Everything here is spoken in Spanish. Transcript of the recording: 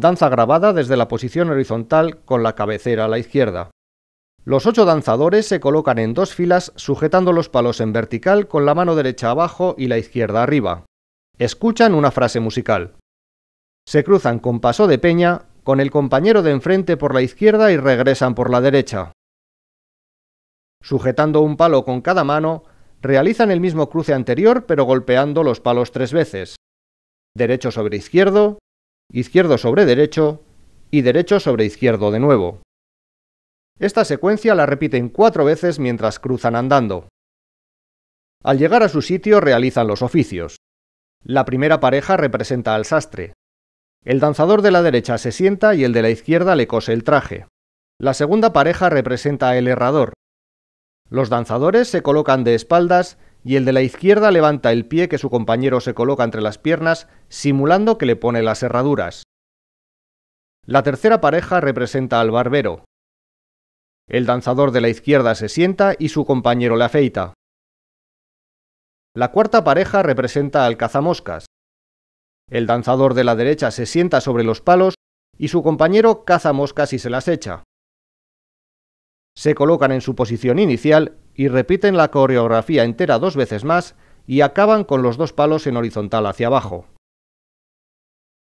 danza grabada desde la posición horizontal con la cabecera a la izquierda. Los ocho danzadores se colocan en dos filas sujetando los palos en vertical con la mano derecha abajo y la izquierda arriba. Escuchan una frase musical. Se cruzan con paso de peña, con el compañero de enfrente por la izquierda y regresan por la derecha. Sujetando un palo con cada mano, realizan el mismo cruce anterior pero golpeando los palos tres veces. Derecho sobre izquierdo, izquierdo sobre derecho y derecho sobre izquierdo de nuevo. Esta secuencia la repiten cuatro veces mientras cruzan andando. Al llegar a su sitio realizan los oficios. La primera pareja representa al sastre. El danzador de la derecha se sienta y el de la izquierda le cose el traje. La segunda pareja representa al herrador. Los danzadores se colocan de espaldas y el de la izquierda levanta el pie que su compañero se coloca entre las piernas, simulando que le pone las herraduras. La tercera pareja representa al barbero. El danzador de la izquierda se sienta y su compañero le afeita. La cuarta pareja representa al cazamoscas. El danzador de la derecha se sienta sobre los palos y su compañero caza moscas y se las echa se colocan en su posición inicial y repiten la coreografía entera dos veces más y acaban con los dos palos en horizontal hacia abajo.